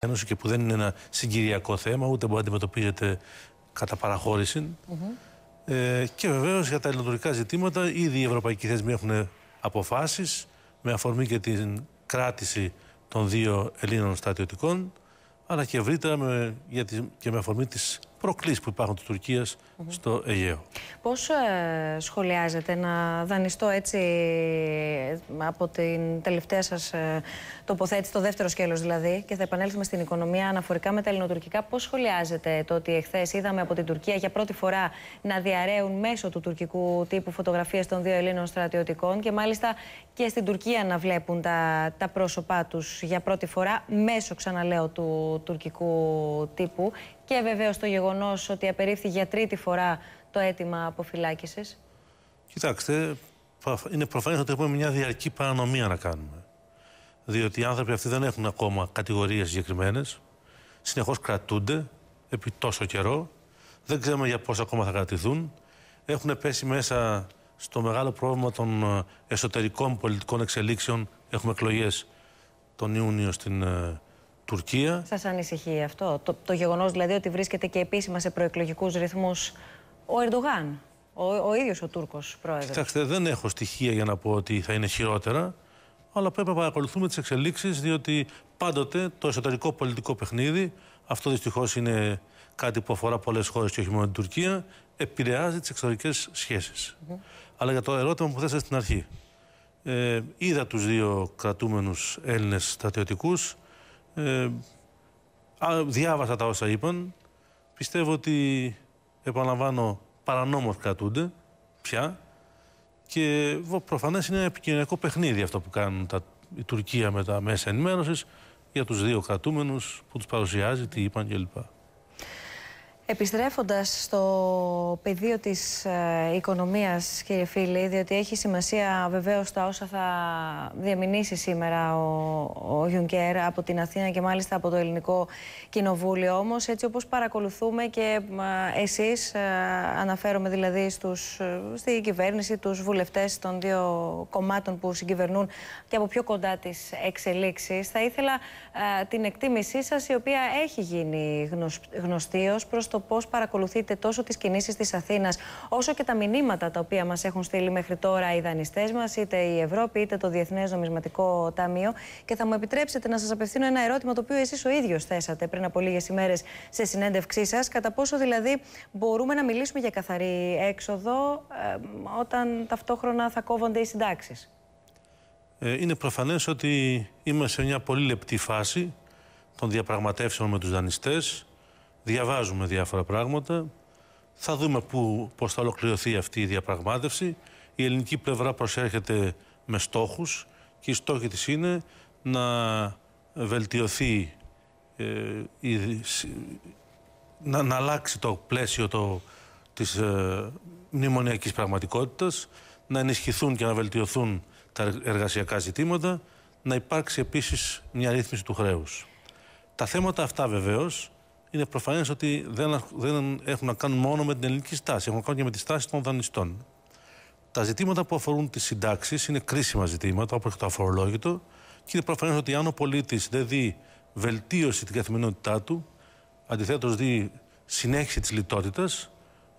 Ένωση και που δεν είναι ένα συγκυριακό θέμα, ούτε μπορεί να αντιμετωπίζεται κατά παραχώρηση. Mm-hmm. Ε, και βεβαίως για τα ελληνοτουρκικά ζητήματα, ήδη οι ευρωπαϊκοί θεσμοί έχουν αποφάσεις με αφορμή και την κράτηση των δύο Ελλήνων στρατιωτικών, αλλά και ευρύτερα με, για τη, και με αφορμή τις προκλήσεις που υπάρχουν της Τουρκίας στο Αιγαίο. Πώ ε, σχολιάζετε να δανειστώ έτσι ε, από την τελευταία σας ε, τοποθέτηση, το δεύτερο σκέλος δηλαδή, και θα επανέλθουμε στην οικονομία αναφορικά με τα ελληνοτουρκικά. Πώς σχολιάζετε το ότι εχθές είδαμε από την Τουρκία για πρώτη φορά να διαραίουν μέσω του τουρκικού τύπου φωτογραφίες των δύο Ελλήνων στρατιωτικών και μάλιστα και στην Τουρκία να βλέπουν τα, τα πρόσωπά τους για πρώτη φορά μέσω, ξαναλέω, του τουρκικού τύπου και βεβαίως το γεγονός ότι απερίφθη για τρίτη φορά το αίτημα αποφυλάκησης. Κοιτάξτε, είναι προφανές ότι έχουμε μια διαρκή παρανομία να κάνουμε. Διότι οι άνθρωποι αυτοί δεν έχουν ακόμα κατηγορίες συγκεκριμένες, συνεχώς κρατούνται επί τόσο καιρό, δεν ξέρουμε για πόσο ακόμα θα κρατηθούν. Έχουν πέσει μέσα στο μεγάλο πρόβλημα των ε, εσωτερικών πολιτικών εξελίξεων. Έχουμε εκλογές τον Ιούνιο στην ε, Τουρκία. Σας ανησυχεί αυτό, το, το γεγονός δηλαδή ότι βρίσκεται και επίσημα σε προεκλογικούς ρυθμούς ο Ερντογάν, ο, ο ίδιος ο Τούρκος πρόεδρος. Κοιτάξτε, δεν έχω στοιχεία για να πω ότι θα είναι χειρότερα, αλλά πρέπει να παρακολουθούμε τις εξελίξεις, διότι πάντοτε το εσωτερικό πολιτικό παιχνίδι, αυτό δυστυχώς είναι κάτι που αφορά πολλές χώρες και όχι μόνο την Τουρκία, επηρεάζει τις εξωτερικές σχέσεις. Αλλά για το ερώτημα που θέσατε στην αρχή. Ε, είδα τους δύο κρατούμενους Έλληνες στρατιωτικούς. Ε, διάβασα τα όσα είπαν. Πιστεύω ότι, επαναλαμβάνω, παρανόμως κρατούνται πια. Και προφανές είναι ένα επικοινωνιακό παιχνίδι αυτό που κάνουν τα, η Τουρκία με τα μέσα ενημέρωσης για τους δύο κρατούμενους που τους παρουσιάζει, τι είπαν κλπ. Επιστρέφοντας στο πεδίο της ε, οικονομίας, κύριε Φίλη, διότι έχει σημασία βεβαίως τα όσα θα διαμηνήσει σήμερα ο, ο Γιουνκέρ από την Αθήνα και μάλιστα από το Ελληνικό Κοινοβούλιο. Όμως, έτσι όπως παρακολουθούμε και ε, εσείς, αναφέρομαι δηλαδή στους, ε, στη κυβέρνηση, τους βουλευτές των δύο κομμάτων που συγκυβερνούν και από πιο κοντά τις εξελίξεις, θα ήθελα ε, την εκτίμησή σας, η οποία έχει γίνει γνωσ, γνωστή ως προς το στο πώς παρακολουθείτε τόσο τις κινήσεις της Αθήνας, όσο και τα μηνύματα τα οποία μας έχουν στείλει μέχρι τώρα οι δανειστές μας, είτε η Ευρώπη, είτε το Διεθνές Νομισματικό Ταμείο. Και θα μου επιτρέψετε να σας απευθύνω ένα ερώτημα το οποίο εσείς ο ίδιος θέσατε πριν από λίγες ημέρες σε συνέντευξή σας. Κατά πόσο δηλαδή μπορούμε να μιλήσουμε για καθαρή έξοδο όταν ταυτόχρονα θα κόβονται οι συντάξεις. Ε, είναι προφανές ότι είμαστε σε μια πολύ λεπτή φάση των διαπραγματεύσεων με τους δανειστές διαβάζουμε διάφορα πράγματα. Θα δούμε πού, πώς θα ολοκληρωθεί αυτή η διαπραγμάτευση. Η ελληνική πλευρά προσέρχεται με στόχους και οι στόχοι της είναι να βελτιωθεί, ε, να, αλλάξει το πλαίσιο το, της ε, μνημονιακής πραγματικότητας, να ενισχυθούν και να βελτιωθούν τα εργασιακά ζητήματα, να υπάρξει επίσης μια ρύθμιση του χρέους. Τα θέματα αυτά βεβαίως είναι προφανές ότι δεν, δεν έχουν να κάνουν μόνο με την ελληνική στάση, έχουν να κάνουν και με τη στάση των δανειστών. Τα ζητήματα που αφορούν τις συντάξεις είναι κρίσιμα ζητήματα, όπως το αφορολόγητο, και είναι προφανές ότι αν ο πολίτης δεν δει βελτίωση την καθημερινότητά του, αντιθέτως δει συνέχιση της λιτότητας,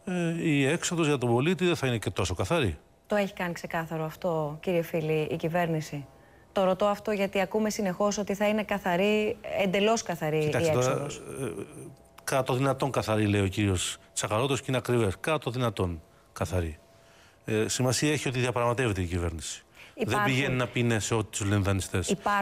ε, η έξοδος για τον πολίτη δεν θα είναι και τόσο καθαρή. Το έχει κάνει ξεκάθαρο αυτό, κύριε Φίλη, η κυβέρνηση. Το ρωτώ αυτό γιατί ακούμε συνεχώς ότι θα είναι καθαρή, εντελώς καθαρή Κοιτάξτε, η έξοδος. Ε, κάτω δυνατόν καθαρή, λέει ο κύριος Τσακαλώτος και είναι ακριβές. Κάτω δυνατόν καθαρή. Ε, σημασία έχει ότι διαπραγματεύεται η κυβέρνηση. Δεν πηγαίνει να πίνει ναι σε ό,τι τους λένε δανειστές.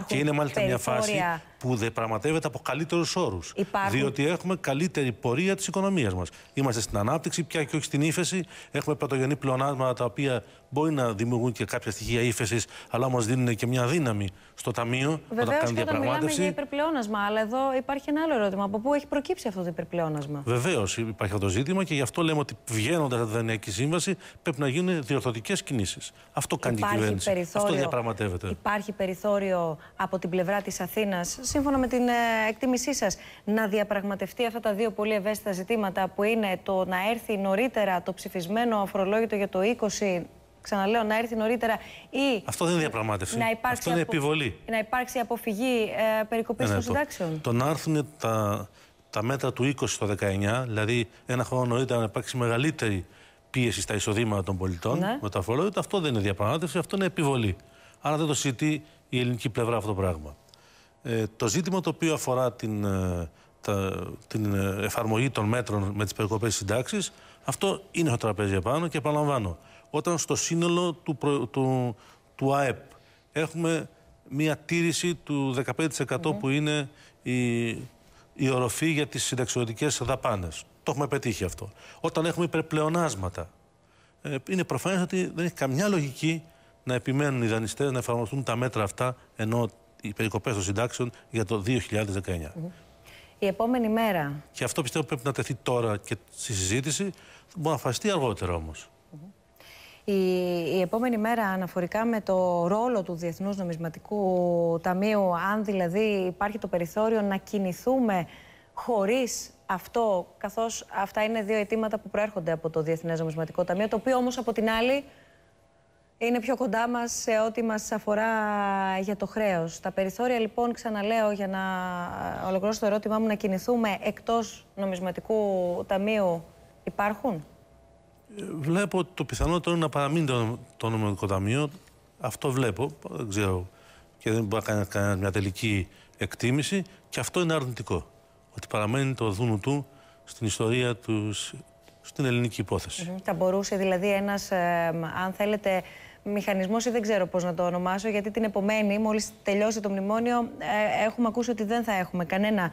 Και είναι μάλιστα μια φάση που διαπραγματεύεται από καλύτερους όρους. Υπάρχουν... Διότι έχουμε καλύτερη πορεία της οικονομίας μας. Είμαστε στην ανάπτυξη πια και όχι στην ύφεση. Έχουμε πρωτογενή πλεονάσματα τα οποία μπορεί να δημιουργούν και κάποια στοιχεία ύφεσης, αλλά όμως δίνουν και μια δύναμη στο ταμείο Βεβαίως, όταν κάνει διαπραγμάτευση. Μιλάμε για υπερπλεόνασμα, αλλά εδώ υπάρχει ένα άλλο ερώτημα. Από πού έχει προκύψει αυτό το υπερπλεόνασμα. Βεβαίως υπάρχει αυτό το ζήτημα και γι' αυτό λέμε ότι βγαίνοντα από τη Δανειακή Σύμβαση πρέπει να γίνουν διορθωτικές κινήσεις. Αυτό κάνει υπάρχει η κυβέρνηση. Αυτό διαπραγματεύεται. Υπάρχει περιθώριο από την πλευρά της Αθήνας σύμφωνα με την ε, εκτίμησή σας να διαπραγματευτεί αυτά τα δύο πολύ ευαίσθητα ζητήματα που είναι το να έρθει νωρίτερα το ψηφισμένο αφορολόγητο για το 20 ξαναλέω, να έρθει νωρίτερα ή. Αυτό δεν είναι διαπραγμάτευση. Να υπάρξει Αυτό είναι επιβολή. Να υπάρξει αποφυγή ε, περικοπής ναι, ναι, των συντάξεων. Το, να έρθουν τα, μέτρα του 20 το 19, δηλαδή ένα χρόνο νωρίτερα να υπάρξει μεγαλύτερη πίεση στα εισοδήματα των πολιτών ναι. με αφορολόγητο αυτό δεν είναι διαπραγμάτευση, αυτό είναι επιβολή. Άρα δεν το συζητεί η ελληνική πλευρά αυτό το πράγμα. Ε, το ζήτημα το οποίο αφορά την, ε, την ε, εφαρμογή των μέτρων με τις περικοπές συντάξεις, αυτό είναι το τραπέζι επάνω και επαναλαμβάνω. Όταν στο σύνολο του, του, του ΑΕΠ έχουμε μια τήρηση του 15% ναι. που είναι η, η οροφή για τις συνταξιωτικές δαπάνες. Το έχουμε πετύχει αυτό. Όταν έχουμε υπερπλεονάσματα, είναι προφανές ότι δεν έχει καμιά λογική να επιμένουν οι δανειστές να εφαρμοστούν τα μέτρα αυτά ενώ οι περικοπές των συντάξεων για το 2019. Η επόμενη μέρα. Και αυτό πιστεύω πρέπει να τεθεί τώρα και στη συζήτηση. Μπορεί να φαστεί αργότερα όμως. Η, η, επόμενη μέρα αναφορικά με το ρόλο του Διεθνούς Νομισματικού Ταμείου, αν δηλαδή υπάρχει το περιθώριο να κινηθούμε χωρίς αυτό, καθώς αυτά είναι δύο αιτήματα που προέρχονται από το Διεθνές Νομισματικό Ταμείο, το οποίο όμως από την άλλη είναι πιο κοντά μας σε ό,τι μας αφορά για το χρέος. Τα περιθώρια λοιπόν, ξαναλέω για να ολοκληρώσω το ερώτημά μου, να κινηθούμε εκτός νομισματικού ταμείου υπάρχουν. Βλέπω το πιθανότερο είναι να παραμείνει το, νομισματικό ταμείο. Αυτό βλέπω, δεν ξέρω και δεν μπορεί να κάνει κανένας μια τελική εκτίμηση και αυτό είναι αρνητικό. Ότι παραμένει το δούνου του στην ιστορία τους στην ελληνική υπόθεση. Θα μπορούσε δηλαδή ένας, αν θέλετε, μηχανισμός ή δεν ξέρω πώς να το ονομάσω, γιατί την επομένη, μόλις τελειώσει το μνημόνιο, ε, έχουμε ακούσει ότι δεν θα έχουμε κανένα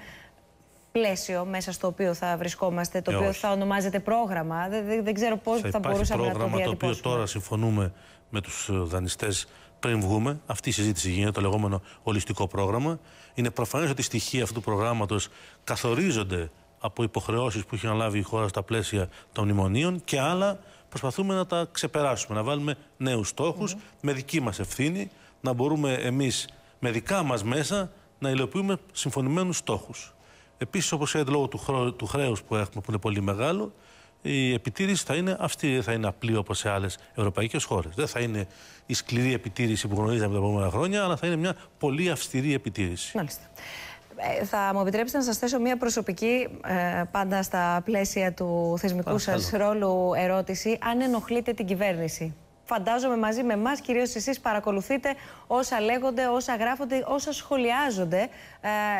πλαίσιο μέσα στο οποίο θα βρισκόμαστε, το ε, οποίο θα ονομάζεται πρόγραμμα. Δεν, δεν, ξέρω πώς θα, μπορούσαμε να το πρόγραμμα Το οποίο τώρα συμφωνούμε με τους ε, δανειστές πριν βγούμε. Αυτή η συζήτηση γίνεται, το λεγόμενο ολιστικό πρόγραμμα. Είναι προφανές ότι στοιχεία αυτού του προγράμματος καθορίζονται από υποχρεώσεις που έχει αναλάβει η χώρα στα πλαίσια των μνημονίων και άλλα προσπαθούμε να τα ξεπεράσουμε, να βάλουμε νέους ναι. με δική μας ευθύνη, να μπορούμε εμείς με δικά μας μέσα να υλοποιούμε συμφωνημένους στόχους. Επίσης, όπως είδατε, λόγω του, χρέ, του χρέους που έχουμε, που είναι πολύ μεγάλο, η επιτήρηση θα είναι αυστηρή, θα είναι απλή όπως σε άλλες ευρωπαϊκές χώρες. Δεν θα είναι η σκληρή επιτήρηση που γνωρίζαμε τα επόμενα χρόνια, αλλά θα είναι μια πολύ αυστηρή επιτήρηση. Ε, θα μου επιτρέψετε να σας θέσω μια προσωπική, ε, πάντα στα πλαίσια του θεσμικού σας ρόλου, ερώτηση. Αν ενοχλείτε την κυβέρνηση. Φαντάζομαι μαζί με εμάς, κυρίως εσείς, παρακολουθείτε όσα λέγονται, όσα γράφονται, όσα σχολιάζονται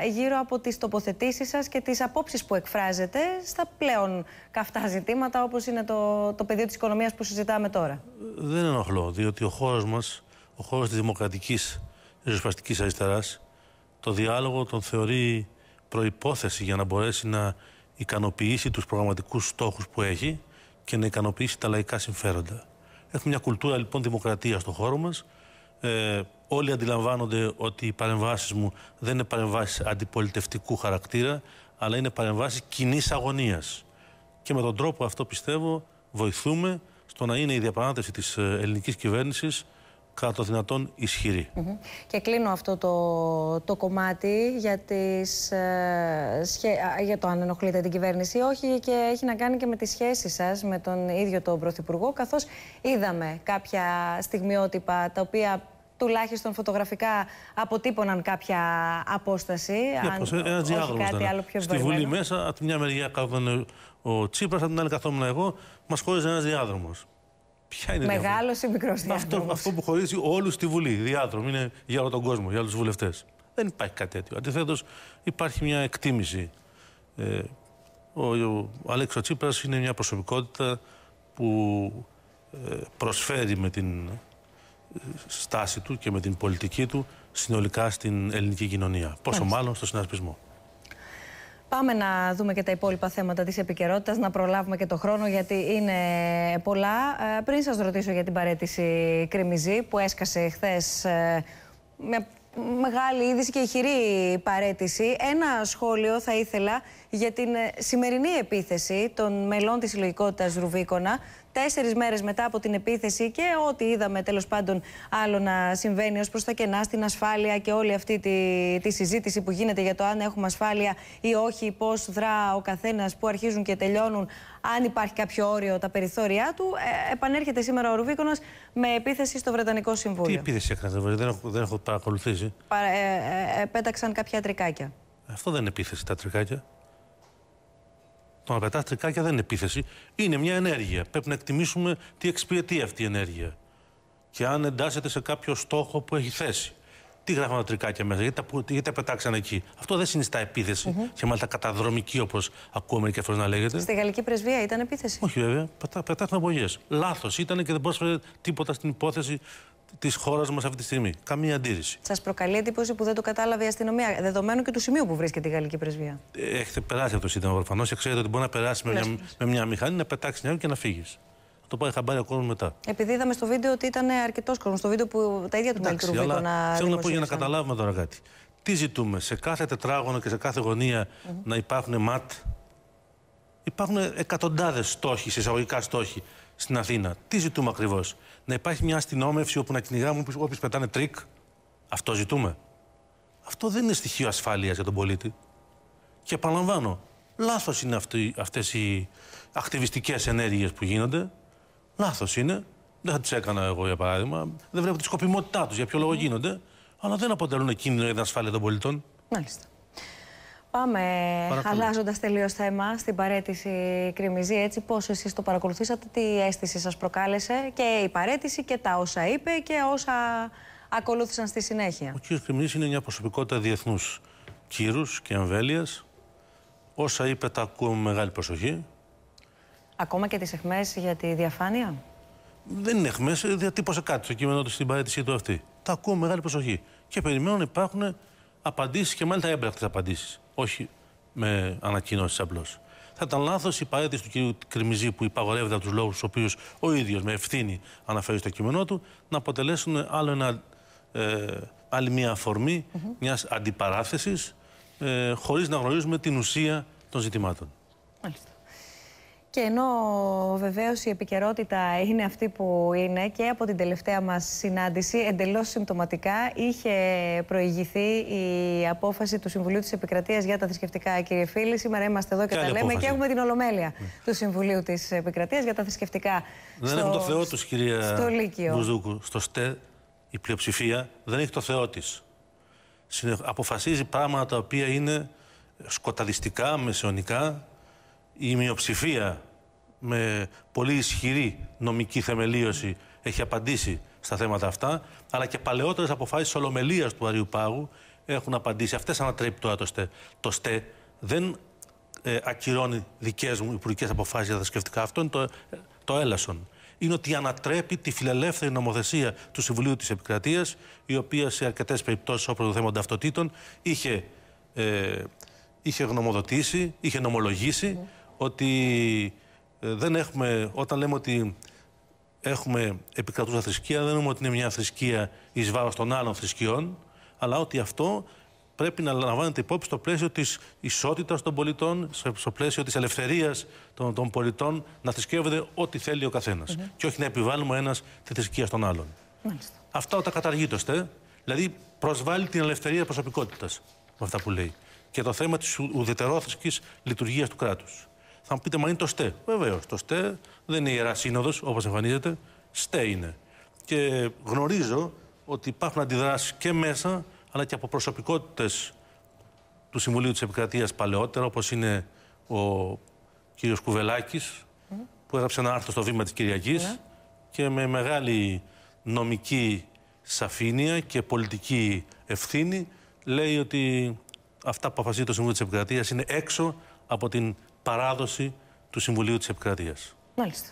ε, γύρω από τις τοποθετήσεις σας και τις απόψεις που εκφράζετε στα πλέον καυτά ζητήματα, όπως είναι το, το πεδίο της οικονομίας που συζητάμε τώρα. Δεν ενοχλώ, διότι ο χώρος μας, ο χώρος της δημοκρατικής ριζοσπαστικής αριστεράς, το διάλογο τον θεωρεί προϋπόθεση για να μπορέσει να ικανοποιήσει τους προγραμματικούς στόχους που έχει και να ικανοποιήσει τα λαϊκά συμφέροντα. Έχουμε μια κουλτούρα λοιπόν δημοκρατίας στον χώρο μας. Ε, όλοι αντιλαμβάνονται ότι οι παρεμβάσεις μου δεν είναι παρεμβάσεις αντιπολιτευτικού χαρακτήρα, αλλά είναι παρεμβάσεις κοινής αγωνίας. Και με τον τρόπο αυτό πιστεύω βοηθούμε στο να είναι η διαπραγμάτευση της ε, ελληνικής κυβέρνησης κατά το δυνατόν ισχυρή. Και κλείνω αυτό το, το κομμάτι για, ε, σχέ, για το αν ενοχλείτε την κυβέρνηση όχι και έχει να κάνει και με τη σχέση σας με τον ίδιο τον Πρωθυπουργό καθώς είδαμε κάποια στιγμιότυπα τα οποία τουλάχιστον φωτογραφικά αποτύπωναν κάποια απόσταση. Ναι, ένα ήταν. άλλο πιο Στη Βουλή μέσα, από τη μια μεριά κάθονταν ο Τσίπρας, από την άλλη καθόμουν εγώ, μας χώριζε ένας διάδρομος. Ποια ή μικρός Αυτό, αυτό που χωρίζει όλους στη Βουλή. διάδρομοι, είναι για όλο τον κόσμο, για όλους τους βουλευτές. Δεν υπάρχει κάτι τέτοιο. Αντιθέτως, υπάρχει μια εκτίμηση. Ε, ο, ο Αλέξο Τσίπρας είναι μια προσωπικότητα που ε, προσφέρει με την ε, στάση του και με την πολιτική του συνολικά στην ελληνική κοινωνία. Πόσο μάλλον στο συνασπισμό. Πάμε να δούμε και τα υπόλοιπα θέματα της επικαιρότητας, να προλάβουμε και το χρόνο γιατί είναι πολλά. Ε, πριν σας ρωτήσω για την παρέτηση Κρυμιζή που έσκασε χθες ε, με μεγάλη είδηση και ηχηρή παρέτηση. Ένα σχόλιο θα ήθελα για την ε, σημερινή επίθεση των μελών της συλλογικότητας Ρουβίκονα τέσσερις μέρες μετά από την επίθεση και ό,τι είδαμε τέλος πάντων άλλο να συμβαίνει ως προς τα κενά στην ασφάλεια και όλη αυτή τη, τη συζήτηση που γίνεται για το αν έχουμε ασφάλεια ή όχι, πώς δρά ο καθένας, που αρχίζουν και τελειώνουν, αν υπάρχει κάποιο όριο τα περιθώριά του. Ε, επανέρχεται σήμερα ο Ρουβίκονας με επίθεση στο Βρετανικό Συμβούλιο. Τι επίθεση έκανες, δεν έχω, δεν έχω παρακολουθήσει. Ε, ε, ε, πέταξαν κάποια τρικάκια. Αυτό δεν είναι επίθεση τα τρικάκια. Το να πετάς τρικάκια δεν είναι επίθεση. Είναι μια ενέργεια. Πρέπει να εκτιμήσουμε τι εξυπηρετεί αυτή η ενέργεια. Και αν εντάσσεται σε κάποιο στόχο που έχει θέσει. Τι γράφαν τα τρικάκια μέσα, γιατί τα, γιατί πετάξαν εκεί. Αυτό δεν συνιστά επίθεση. Mm-hmm. Και μάλιστα καταδρομική, όπως ακούμε και φορές να λέγεται. Στη γαλλική πρεσβεία ήταν επίθεση. Όχι, βέβαια. Πετά, πετάξαν απογειέ. Λάθο ήταν και δεν πρόσφερε τίποτα στην υπόθεση της χώρας μας αυτή τη στιγμή. Καμία αντίρρηση. Σας προκαλεί εντύπωση που δεν το κατάλαβε η αστυνομία, δεδομένου και του σημείου που βρίσκεται η γαλλική πρεσβεία. Ε, έχετε περάσει από το σύνταγμα προφανώς και ε, ξέρετε ότι μπορεί να περάσει με μια, με μια, μηχανή, να πετάξει μια και να φύγεις. Το πάει χαμπάρι ο κόσμος μετά. Επειδή είδαμε στο βίντεο ότι ήταν αρκετός κόσμος, στο βίντεο που τα ίδια του Μέλκρου να. Θέλω να πω για να καταλάβουμε τώρα κάτι. Τι ζητούμε, σε κάθε τετράγωνο και σε κάθε γωνία mm -hmm. να υπάρχουν ματ. Υπάρχουν εκατοντάδες στόχοι, εισαγωγικά στόχοι στην Αθήνα. Τι ζητούμε ακριβώς, Να υπάρχει μια αστυνόμευση όπου να κυνηγάμε όποιους πετάνε τρίκ. Αυτό ζητούμε. Αυτό δεν είναι στοιχείο ασφάλειας για τον πολίτη. Και επαναλαμβάνω, λάθος είναι αυτές οι ακτιβιστικές ενέργειες που γίνονται. Λάθος είναι. Δεν θα τις έκανα εγώ για παράδειγμα. Δεν βλέπω τη σκοπιμότητά τους για ποιο λόγο γίνονται. Αλλά δεν αποτελούν κίνδυνο για την ασφάλεια των πολιτών. Μάλιστα. Πάμε αλλάζοντα τελείως θέμα στην παρέτηση Κρυμιζή. Έτσι, πώς εσείς το παρακολουθήσατε, τι αίσθηση σας προκάλεσε και η παρέτηση και τα όσα είπε και όσα ακολούθησαν στη συνέχεια. Ο κ. Κρυμιζής είναι μια προσωπικότητα διεθνούς κύρους και εμβέλειας. Όσα είπε τα ακούω με μεγάλη προσοχή. Ακόμα και τις εχμές για τη διαφάνεια. Δεν είναι εχμές, ε, διατύπωσε κάτι στο κείμενο του στην παρέτησή του αυτή. Τα ακούω με μεγάλη προσοχή. Και περιμένω να υπάρχουν απαντήσεις και μάλιστα έμπρακτες απαντήσεις όχι με ανακοινώσεις απλώς. Θα ήταν λάθος η παρέτηση του κ. Κρυμιζή που υπαγορεύεται από τους λόγους του οποίους ο ίδιος με ευθύνη αναφέρει στο κείμενό του να αποτελέσουν άλλο ένα, ε, άλλη μια αφορμή mm -hmm. μιας αντιπαράθεσης ε, χωρίς να γνωρίζουμε την ουσία των ζητημάτων. Και ενώ βεβαίως η επικαιρότητα είναι αυτή που είναι και από την τελευταία μας συνάντηση εντελώς συμπτωματικά είχε προηγηθεί η απόφαση του Συμβουλίου της Επικρατείας για τα θρησκευτικά κύριε Φίλη. Σήμερα είμαστε εδώ και, τα λέμε και έχουμε την Ολομέλεια του Συμβουλίου της Επικρατείας για τα θρησκευτικά. Δεν στο... έχουν το Θεό τους κυρία Μουζούκου, Στο ΣΤΕ η πλειοψηφία δεν έχει το Θεό της. Αποφασίζει πράγματα τα οποία είναι σκοταδιστικά, μεσαιωνικά, η μειοψηφία με πολύ ισχυρή νομική θεμελίωση έχει απαντήσει στα θέματα αυτά, αλλά και παλαιότερες αποφάσεις ολομελίας του Αριού Πάγου έχουν απαντήσει. Αυτές ανατρέπει τώρα το ΣΤΕ. Το ΣΤΕ δεν ε, ακυρώνει δικές μου υπουργικές αποφάσεις για τα σκεφτικά. Αυτό είναι το, το έλασον. Είναι ότι ανατρέπει τη φιλελεύθερη νομοθεσία του Συμβουλίου της Επικρατείας, η οποία σε αρκετές περιπτώσεις, όπω το θέμα των ταυτοτήτων, είχε, ε, είχε γνωμοδοτήσει, είχε νομολογήσει. Ναι ότι ε, δεν έχουμε, όταν λέμε ότι έχουμε επικρατούσα θρησκεία, δεν εννοούμε ότι είναι μια θρησκεία εις βάρος των άλλων θρησκειών, αλλά ότι αυτό πρέπει να λαμβάνεται υπόψη στο πλαίσιο της ισότητας των πολιτών, στο πλαίσιο της ελευθερίας των, των πολιτών, να θρησκεύεται ό,τι θέλει ο καθένας. Mm Και όχι να επιβάλλουμε ένας τη θρησκεία στον άλλον. Μάλιστα. Αυτά όταν καταργήτωστε, δηλαδή προσβάλλει την ελευθερία προσωπικότητας με αυτά που λέει. Και το θέμα της ουδετερόθρησκης λειτουργίας του κράτους. Θα μου πείτε, μα είναι το ΣΤΕ. Βεβαίως, το ΣΤΕ δεν είναι ιερά σύνοδος, όπως εμφανίζεται. ΣΤΕ είναι. Και γνωρίζω ότι υπάρχουν αντιδράσεις και μέσα, αλλά και από προσωπικότητες του Συμβουλίου της Επικρατείας παλαιότερα, όπως είναι ο κύριος Κουβελάκης, που έγραψε ένα άρθρο στο βήμα της Κυριακής ναι. και με μεγάλη νομική σαφήνεια και πολιτική ευθύνη λέει ότι αυτά που αποφασίζει το Συμβούλιο της Επικρατείας είναι έξω από την παράδοση του Συμβουλίου της Επικρατείας. Μάλιστα.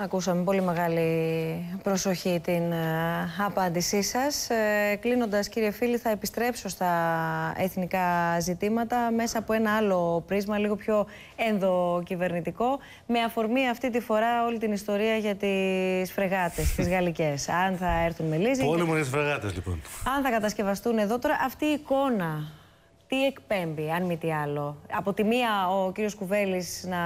Ακούσαμε πολύ μεγάλη προσοχή την ε, απάντησή σας. Ε, κλείνοντας, κύριε Φίλη, θα επιστρέψω στα εθνικά ζητήματα μέσα από ένα άλλο πρίσμα, λίγο πιο ενδοκυβερνητικό, με αφορμή αυτή τη φορά όλη την ιστορία για τις φρεγάτες, τις γαλλικές. Αν θα έρθουν με λύση... Πόλεμο για τις φρεγάτες, λοιπόν. Αν θα κατασκευαστούν εδώ τώρα, αυτή η εικόνα τι εκπέμπει, αν μη τι άλλο. Από τη μία ο κύριος Κουβέλης να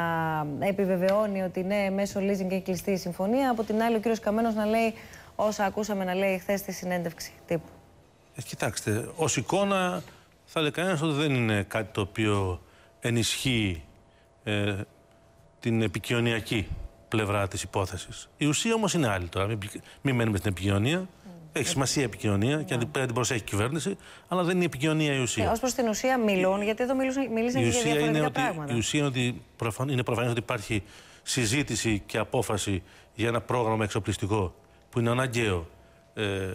επιβεβαιώνει ότι ναι, μέσω leasing έχει κλειστεί η συμφωνία, από την άλλη ο κύριος Καμένος να λέει όσα ακούσαμε να λέει χθες στη συνέντευξη τύπου. Ε, κοιτάξτε, ως εικόνα θα λέει κανένας ότι δεν είναι κάτι το οποίο ενισχύει ε, την επικοινωνιακή πλευρά της υπόθεσης. Η ουσία όμως είναι άλλη τώρα, μην, μένουμε στην επικοινωνία. Mm. Έχει ε, σημασία η επικοινωνία και ναι. πρέπει την προσέχει η κυβέρνηση, αλλά δεν είναι η επικοινωνία η ουσία. Ναι, ε, Ως προς την ουσία μιλούν, γιατί εδώ μιλούσαν, μίλησαν και για διαφορετικά είναι πράγματα. Η ουσία είναι ότι προφαν, είναι προφανές ότι υπάρχει συζήτηση και απόφαση για ένα πρόγραμμα εξοπλιστικό που είναι αναγκαίο ε,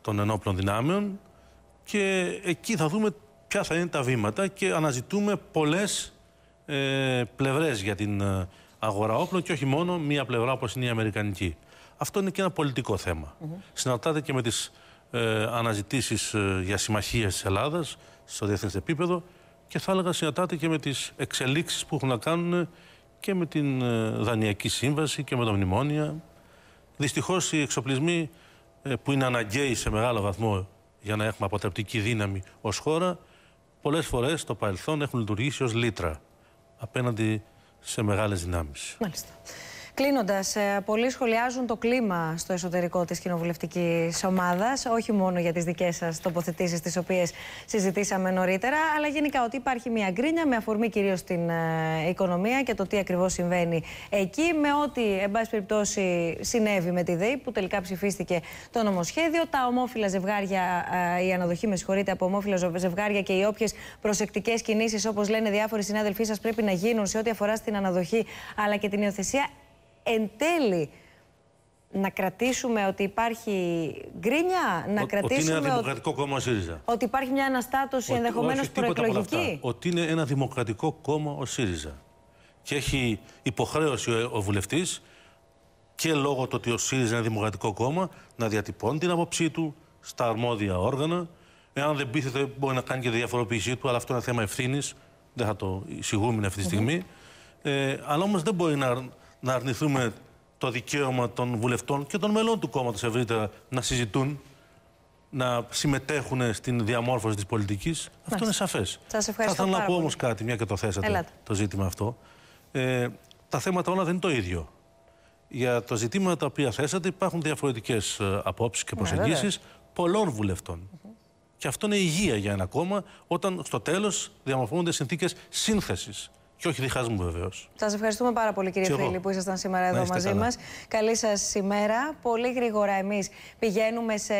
των ενόπλων δυνάμεων και εκεί θα δούμε ποια θα είναι τα βήματα και αναζητούμε πολλές ε, πλευρές για την ε, αγορά όπλων και όχι μόνο μία πλευρά όπως είναι η Αμερικανική αυτό είναι και ένα πολιτικό θέμα. Mm Συναρτάται και με τις ε, αναζητήσεις ε, για συμμαχίες της Ελλάδας στο διεθνές επίπεδο και θα έλεγα συναντάται και με τις εξελίξεις που έχουν να κάνουν και με την ε, Δανειακή Σύμβαση και με τα μνημόνια. Δυστυχώς οι εξοπλισμοί ε, που είναι αναγκαίοι σε μεγάλο βαθμό για να έχουμε αποτρεπτική δύναμη ως χώρα, πολλές φορές στο παρελθόν έχουν λειτουργήσει ως λίτρα απέναντι σε μεγάλες δυνάμεις. Μάλιστα. Κλείνοντας, ε, πολλοί σχολιάζουν το κλίμα στο εσωτερικό της κοινοβουλευτικής ομάδας, όχι μόνο για τις δικές σας τοποθετήσεις, τις οποίες συζητήσαμε νωρίτερα, αλλά γενικά ότι υπάρχει μια γκρίνια με αφορμή κυρίως την ε, οικονομία και το τι ακριβώς συμβαίνει εκεί, με ό,τι, εν πάση περιπτώσει, συνέβη με τη ΔΕΗ, που τελικά ψηφίστηκε το νομοσχέδιο, τα ομόφυλα ζευγάρια, ε, η αναδοχή, με συγχωρείτε, από ομόφυλα ζευγάρια και οι όποιες προσεκτικές κινήσεις, όπως λένε διάφοροι συνάδελφοί σας, πρέπει να γίνουν σε ό,τι αφορά στην αναδοχή αλλά και την υιοθεσία εν τέλει να κρατήσουμε ότι υπάρχει γκρίνια, να κρατήσουμε. Ότι είναι ένα δημοκρατικό κόμμα ο ΣΥΡΙΖΑ. Ότι υπάρχει μια αναστάτωση ενδεχομένω προεκλογική. Ότι είναι ένα δημοκρατικό κόμμα ο ΣΥΡΙΖΑ. Και έχει υποχρέωση ο, ο βουλευτής και λόγω του ότι ο ΣΥΡΙΖΑ είναι δημοκρατικό κόμμα να διατυπώνει την άποψή του στα αρμόδια όργανα. Εάν δεν πείθεται, μπορεί να κάνει και διαφοροποίησή του, αλλά αυτό είναι θέμα ευθύνης. Δεν θα το εισηγούμε αυτή τη στιγμή. Ε, αλλά όμως δεν μπορεί να να αρνηθούμε το δικαίωμα των βουλευτών και των μελών του κόμματος ευρύτερα να συζητούν, να συμμετέχουν στην διαμόρφωση της πολιτικής. Αυτό είναι σαφές. Σας ευχαριστώ Θα ήθελα να πω όμως κάτι, μια και το θέσατε το ζήτημα αυτό. Ε, τα θέματα όλα δεν είναι το ίδιο. Για τα ζητήματα τα οποία θέσατε υπάρχουν διαφορετικές ε, απόψεις και ναι, προσεγγίσεις ναι, πολλών βουλευτών. Και αυτό είναι υγεία για ένα κόμμα όταν στο τέλος διαμορφώνονται συνθήκες σύνθεσης και όχι διχασμού βεβαίως. Σας ευχαριστούμε πάρα πολύ, κύριε Φίλη, που ήσασταν σήμερα εδώ μαζί μας. Καλή σας ημέρα. Πολύ γρήγορα εμείς πηγαίνουμε σε.